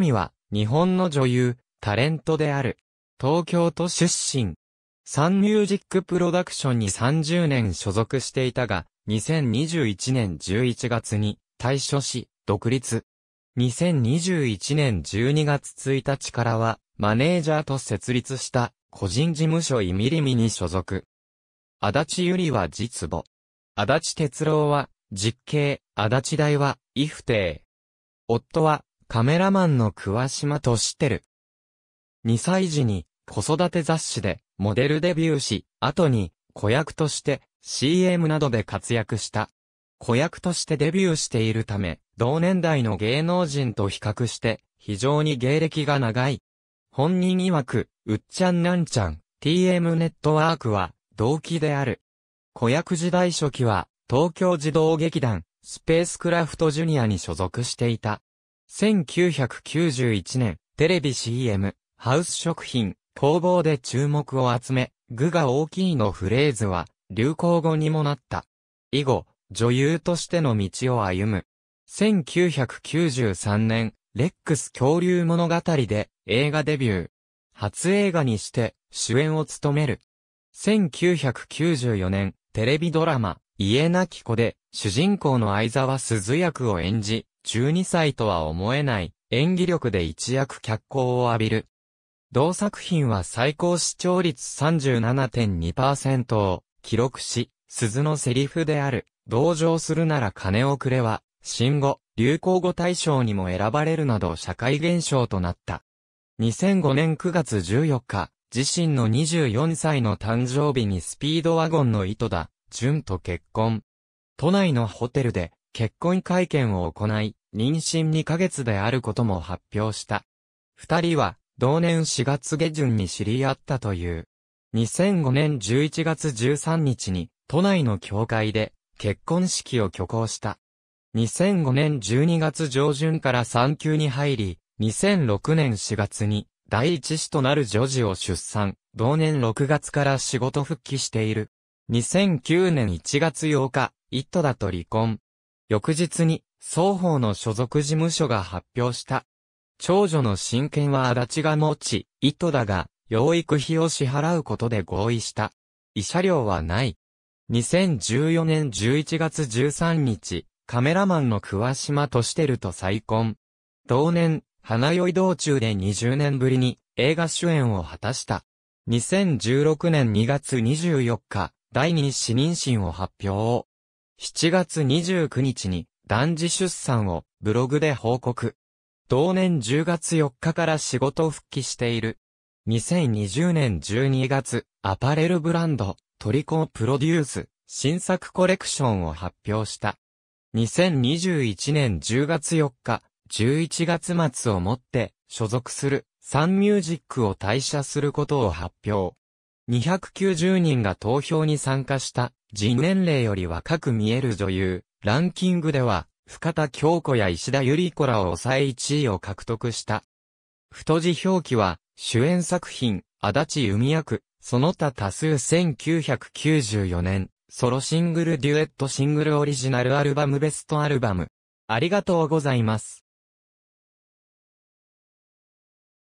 美は、日本の女優、タレントである。東京都出身。サンミュージックプロダクションに30年所属していたが、2021年11月に退所し、独立。2021年12月1日からは、マネージャーと設立した個人事務所イミリミに所属。足立ゆりは実母。足立哲郎は実刑、足立大は、イフテ夫はカメラマンの桑島とってる。2歳児に子育て雑誌でモデルデビューし、後に子役として CM などで活躍した。子役としてデビューしているため、同年代の芸能人と比較して非常に芸歴が長い。本人曰く、うっちゃんなんちゃん、TM ネットワークは同期である。子役時代初期は東京児童劇団、スペースクラフトジュニアに所属していた。1991年、テレビ CM、ハウス食品、工房で注目を集め、具が大きいのフレーズは、流行語にもなった。以後、女優としての道を歩む。1993年、レックス恐竜物語で映画デビュー。初映画にして主演を務める。1994年、テレビドラマ、家なき子で主人公の相沢鈴役を演じ、12歳とは思えない演技力で一躍脚光を浴びる。同作品は最高視聴率37.2%を記録し、鈴のセリフである、同情するなら金をくれは、新語、流行語大賞にも選ばれるなど社会現象となった。2005年9月14日、自身の24歳の誕生日にスピードワゴンの糸だ、純と結婚。都内のホテルで、結婚会見を行い、妊娠2ヶ月であることも発表した。二人は、同年4月下旬に知り合ったという。2005年11月13日に、都内の教会で、結婚式を挙行した。2005年12月上旬から産休に入り、2006年4月に、第一子となる女児を出産、同年6月から仕事復帰している。2009年1月8日、一途だと離婚。翌日に、双方の所属事務所が発表した。長女の親権は足立が持ち、糸だが、養育費を支払うことで合意した。慰謝料はない。2014年11月13日、カメラマンの桑島としてると再婚。同年、花酔い道中で20年ぶりに映画主演を果たした。2016年2月24日、第2子妊娠を発表。7月29日に男児出産をブログで報告。同年10月4日から仕事復帰している。2020年12月、アパレルブランド、トリコプロデュース、新作コレクションを発表した。2021年10月4日、11月末をもって、所属する、サンミュージックを退社することを発表。290人が投票に参加した人年齢より若く見える女優、ランキングでは、深田京子や石田ゆり子らを抑え1位を獲得した。太字表記は、主演作品、足立弓役、その他多数1994年、ソロシングルデュエットシングルオリジナルアルバムベストアルバム。ありがとうございます。